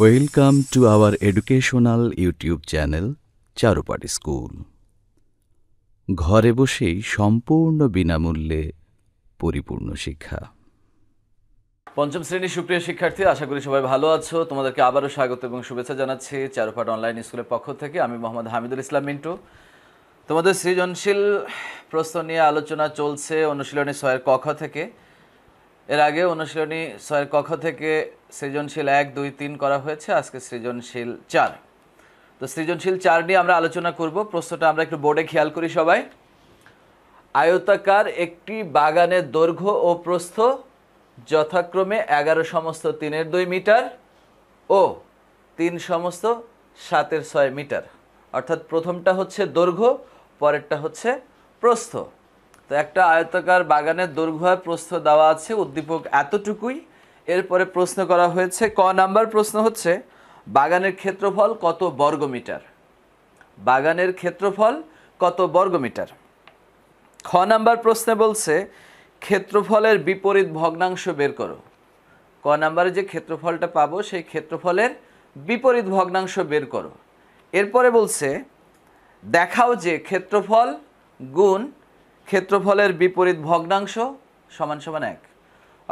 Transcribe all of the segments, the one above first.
welcome to our educational YouTube channel Charupati school ঘরে বসেই সম্পূর্ণ বিনামূল্যে পরিপূর্ণ শিক্ষা পঞ্চম শ্রেণীর সুপ্রিয় শিক্ষার্থী আশা করি সবাই ভালো আছো তোমাদেরকে আবারও স্বাগত এবং শুভেচ্ছা জানাচ্ছি চারুপাট অনলাইন স্কুলের পক্ষ থেকে আমি মোহাম্মদ হামিদুল ইসলাম মিন্টু তোমাদের সৃজনশীল প্রশ্ন নিয়ে আলোচনা চলছে অনুশীলনী ছয়ের কক্ষ থেকে এর আগে অনুশীলনী ছয়ের কক্ষ থেকে সৃজনশীল এক দুই তিন করা হয়েছে আজকে সৃজনশীল চার তো সৃজনশীল চার নিয়ে আমরা আলোচনা করব প্রশ্নটা আমরা একটু বোর্ডে খেয়াল করি সবাই আয়তাকার একটি বাগানের দৈর্ঘ্য ও প্রস্থ যথাক্রমে এগারো সমস্ত তিনের দুই মিটার ও তিন সমস্ত সাতের ছয় মিটার অর্থাৎ প্রথমটা হচ্ছে দৈর্ঘ্য পরেরটা হচ্ছে প্রস্থ তো একটা আয়তাকার বাগানের দৈর্ঘ্য প্রশ্ন দেওয়া আছে উদ্দীপক এতটুকুই এরপরে প্রশ্ন করা হয়েছে ক নাম্বার প্রশ্ন হচ্ছে বাগানের ক্ষেত্রফল কত বর্গমিটার বাগানের ক্ষেত্রফল কত বর্গমিটার খ নাম্বার প্রশ্নে বলছে ক্ষেত্রফলের বিপরীত ভগ্নাংশ বের করো ক নাম্বারে যে ক্ষেত্রফলটা পাবো সেই ক্ষেত্রফলের বিপরীত ভগ্নাংশ বের করো এরপরে বলছে দেখাও যে ক্ষেত্রফল গুণ ক্ষেত্রফলের বিপরীত ভগ্নাংশ সমান সমান এক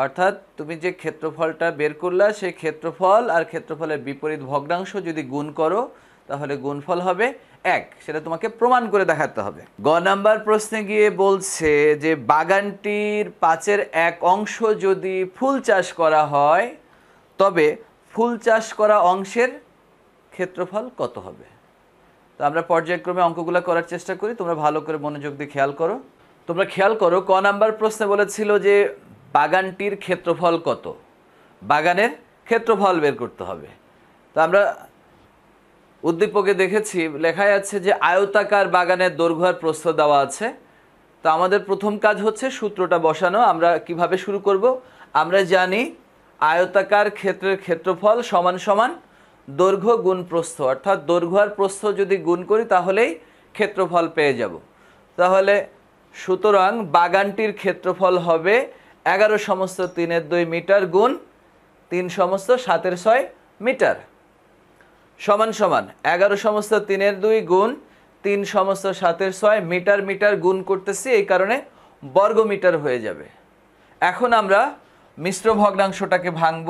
অর্থাৎ তুমি যে ক্ষেত্রফলটা বের করলা সেই ক্ষেত্রফল আর ক্ষেত্রফলের বিপরীত ভগ্নাংশ যদি গুণ করো তাহলে গুণফল হবে এক সেটা তোমাকে প্রমাণ করে দেখাতে হবে গ নাম্বার প্রশ্নে গিয়ে বলছে যে বাগানটির পাঁচের এক অংশ যদি ফুল চাষ করা হয় তবে ফুল চাষ করা অংশের ক্ষেত্রফল কত হবে তো আমরা পর্যায়ক্রমে অঙ্কগুলো করার চেষ্টা করি তোমরা ভালো করে মনোযোগ দিয়ে খেয়াল করো তোমরা খেয়াল করো ক নাম্বার প্রশ্নে বলেছিল যে বাগানটির ক্ষেত্রফল কত বাগানের ক্ষেত্রফল বের করতে হবে তো আমরা উদ্দীপকে দেখেছি লেখা যাচ্ছে যে আয়তাকার বাগানের দৈর্ঘ্য আর প্রস্থ দেওয়া আছে তো আমাদের প্রথম কাজ হচ্ছে সূত্রটা বসানো আমরা কিভাবে শুরু করব আমরা জানি আয়তাকার ক্ষেত্রের ক্ষেত্রফল সমান সমান দৈর্ঘ্য গুণ প্রস্থ অর্থাৎ দৈর্ঘ্য আর প্রস্থ যদি গুণ করি তাহলেই ক্ষেত্রফল পেয়ে যাব তাহলে সুতরাং বাগানটির ক্ষেত্রফল হবে এগারো সমস্ত তিনের দুই মিটার গুণ তিন সমস্ত সাতের ছয় মিটার সমান সমান এগারো সমস্ত তিনের দুই গুণ তিন সমস্ত সাতের ছয় মিটার মিটার গুণ করতেছি এই কারণে বর্গ মিটার হয়ে যাবে এখন আমরা মিশ্র ভগ্নাংশটাকে ভাঙব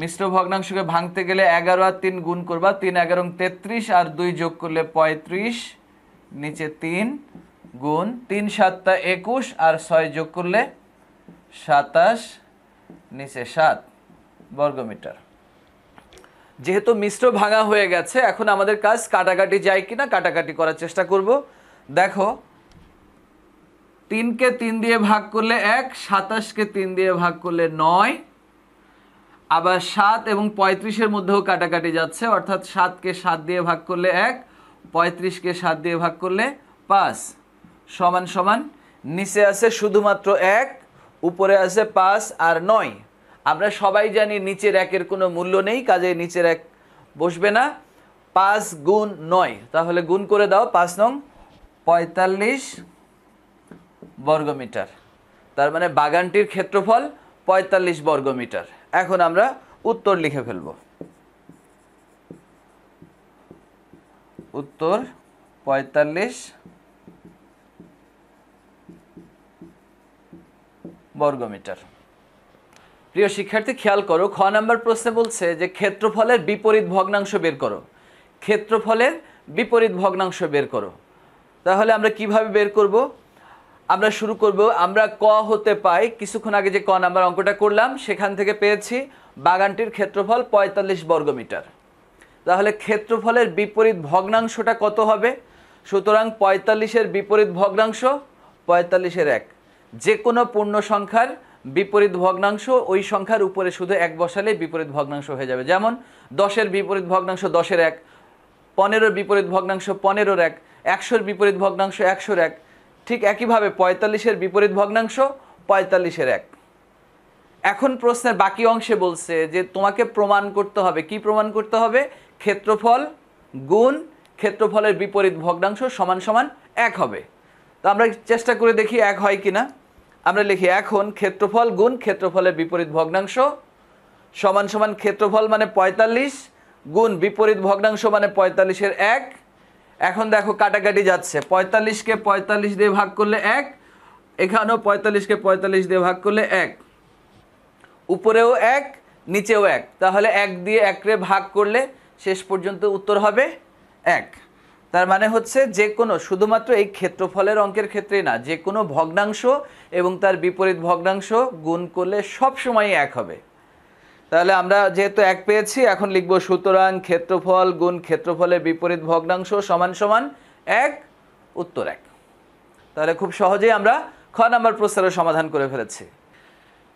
মিশ্র ভগ্নাংশকে ভাঙতে গেলে এগারো আর তিন গুণ করবা তিন এগারো তেত্রিশ আর দুই যোগ করলে পঁয়ত্রিশ নিচে তিন গুণ তিন সাতটা একুশ আর ছয় যোগ করলে সাতাশ নিচে সাত বর্গমিটার যেহেতু মিশ্র ভাঙা হয়ে গেছে এখন আমাদের কাজ কাটাকাটি যায় কিনা কাটাকাটি করার চেষ্টা করব দেখো তিনকে তিন দিয়ে ভাগ করলে এক সাতাশকে তিন দিয়ে ভাগ করলে নয় আবার সাত এবং পঁয়ত্রিশের মধ্যেও কাটাকাটি যাচ্ছে অর্থাৎ সাতকে সাত দিয়ে ভাগ করলে এক পঁয়ত্রিশকে সাত দিয়ে ভাগ করলে পাঁচ সমান সমান নিচে আছে শুধুমাত্র এক উপরে আছে পাঁচ আর নয় আমরা সবাই জানি নিচের একের কোনো মূল্য নেই কাজে নিচের এক বসবে না পাঁচ গুণ নয় তাহলে গুণ করে দাও পাঁচ নং পঁয়তাল্লিশ বর্গমিটার তার মানে বাগানটির ক্ষেত্রফল পঁয়তাল্লিশ বর্গমিটার এখন আমরা উত্তর লিখে ফেলব উত্তর পঁয়তাল্লিশ বর্গমিটার প্রিয় শিক্ষার্থী খেয়াল করো খ নাম্বার প্রশ্নে বলছে যে ক্ষেত্রফলের বিপরীত ভগ্নাংশ বের করো ক্ষেত্রফলের বিপরীত ভগ্নাংশ বের করো তাহলে আমরা কিভাবে বের করব আমরা শুরু করব আমরা ক হতে পাই কিছুক্ষণ আগে যে ক নাম্বার অঙ্কটা করলাম সেখান থেকে পেয়েছি বাগানটির ক্ষেত্রফল ৪৫ বর্গমিটার তাহলে ক্ষেত্রফলের বিপরীত ভগ্নাংশটা কত হবে সুতরাং পঁয়তাল্লিশের বিপরীত ভগ্নাংশ পঁয়তাল্লিশের এক যে কোনো পূর্ণ সংখ্যার বিপরীত ভগ্নাংশ ওই সংখ্যার উপরে শুধু এক বসালে বিপরীত ভগ্নাংশ হয়ে যাবে যেমন দশের বিপরীত ভগ্নাংশ দশের এক পনেরোর বিপরীত ভগ্নাংশ পনেরোর এক একশোর বিপরীত ভগ্নাংশ একশোর এক ঠিক একইভাবে পঁয়তাল্লিশের বিপরীত ভগ্নাংশ পঁয়তাল্লিশের এক এখন প্রশ্নের বাকি অংশে বলছে যে তোমাকে প্রমাণ করতে হবে কি প্রমাণ করতে হবে ক্ষেত্রফল গুণ ক্ষেত্রফলের বিপরীত ভগ্নাংশ সমান সমান এক হবে তো আমরা চেষ্টা করে দেখি এক হয় কি না আমরা লিখি এখন ক্ষেত্রফল গুণ ক্ষেত্রফলের বিপরীত ভগ্নাংশ সমান সমান ক্ষেত্রফল মানে পঁয়তাল্লিশ গুণ বিপরীত ভগ্নাংশ মানে পঁয়তাল্লিশের এক এখন দেখো কাটাকাটি যাচ্ছে পঁয়তাল্লিশকে পঁয়তাল্লিশ দিয়ে ভাগ করলে এক এখানেও পঁয়তাল্লিশকে পঁয়তাল্লিশ দিয়ে ভাগ করলে এক উপরেও এক নিচেও এক তাহলে এক দিয়ে একরে ভাগ করলে শেষ পর্যন্ত উত্তর হবে এক তার মানে হচ্ছে যে কোনো শুধুমাত্র এই ক্ষেত্রফলের অঙ্কের ক্ষেত্রে না যে কোনো ভগ্নাংশ এবং তার বিপরীত ভগ্নাংশ গুণ করলে সব সময় এক হবে তাহলে আমরা যেহেতু এক পেয়েছি এখন লিখব সুতরাং ক্ষেত্রফল গুণ ক্ষেত্রফলের বিপরীত ভগ্নাংশ সমান সমান এক উত্তর এক তাহলে খুব সহজেই আমরা খ নাম্বার প্রশ্নের সমাধান করে ফেলেছি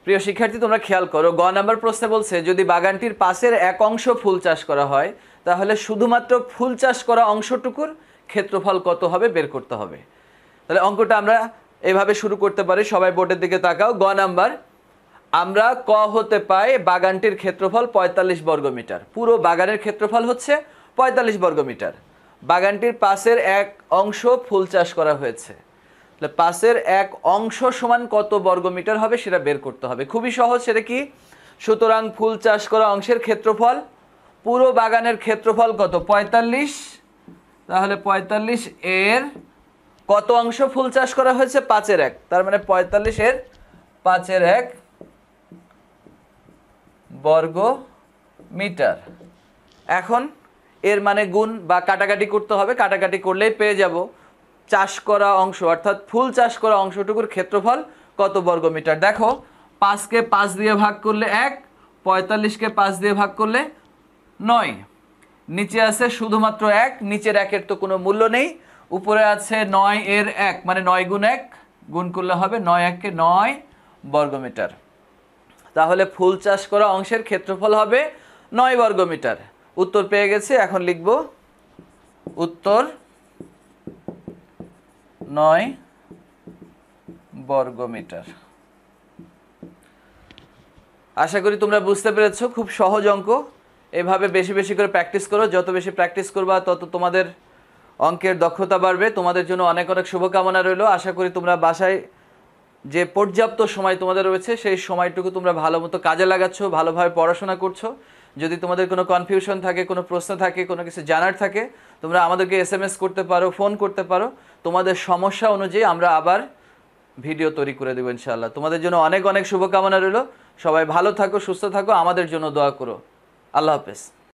প্রিয় শিক্ষার্থী তোমরা খেয়াল করো গ নাম্বার প্রশ্নে বলছে যদি বাগানটির পাশের এক অংশ ফুল চাষ করা হয় তাহলে শুধুমাত্র ফুল চাষ করা অংশটুকুর ক্ষেত্রফল কত হবে বের করতে হবে তাহলে অঙ্কটা আমরা এভাবে শুরু করতে পারি সবাই বোর্ডের দিকে তাকাও গ নাম্বার আমরা ক হতে পাই বাগানটির ক্ষেত্রফল ৪৫ বর্গমিটার পুরো বাগানের ক্ষেত্রফল হচ্ছে ৪৫ বর্গমিটার বাগানটির পাশের এক অংশ ফুল চাষ করা হয়েছে তাহলে পাশের এক অংশ সমান কত বর্গমিটার হবে সেটা বের করতে হবে খুবই সহজ সেটা কি সুতরাং ফুল চাষ করা অংশের ক্ষেত্রফল পুরো বাগানের ক্ষেত্রফল কত পঁয়তাল্লিশ তাহলে পঁয়তাল্লিশ এর কত অংশ ফুল চাষ করা হয়েছে পাঁচের এক তার মানে পঁয়তাল্লিশ এর পাঁচের এক বর্গ মিটার এখন এর মানে গুণ বা কাটাকাটি করতে হবে কাটাকাটি করলেই পেয়ে যাব চাষ করা অংশ অর্থাৎ ফুল চাষ করা অংশটুকুর ক্ষেত্রফল কত বর্গ মিটার দেখো পাঁচকে পাঁচ দিয়ে ভাগ করলে এক পঁয়তাল্লিশকে পাঁচ দিয়ে ভাগ করলে নয় নিচে আছে শুধুমাত্র এক নিচের একের তো কোনো মূল্য নেই উপরে আছে নয় এর এক মানে নয় গুণ এক গুণ করলে হবে নয় এককে নয় বর্গমিটার তাহলে ফুল চাষ করা অংশের ক্ষেত্রফল হবে নয় বর্গমিটার উত্তর পেয়ে গেছে এখন লিখব উত্তর নয় বর্গমিটার আশা করি তোমরা বুঝতে পেরেছ খুব সহজ অঙ্ক এভাবে বেশি বেশি করে প্র্যাকটিস করো যত বেশি প্র্যাকটিস করবা তত তোমাদের অঙ্কের দক্ষতা বাড়বে তোমাদের জন্য অনেক অনেক শুভকামনা রইল আশা করি তোমরা বাসায় যে পর্যাপ্ত সময় তোমাদের রয়েছে সেই সময়টুকু তোমরা ভালো মতো কাজে লাগাচ্ছ ভালোভাবে পড়াশোনা করছো যদি তোমাদের কোনো কনফিউশন থাকে কোনো প্রশ্ন থাকে কোনো কিছু জানার থাকে তোমরা আমাদেরকে এস করতে পারো ফোন করতে পারো তোমাদের সমস্যা অনুযায়ী আমরা আবার ভিডিও তৈরি করে দেবো ইনশাআল্লাহ তোমাদের জন্য অনেক অনেক শুভকামনা রইল সবাই ভালো থাকো সুস্থ থাকো আমাদের জন্য দোয়া করো আল্লাহ হাফেজ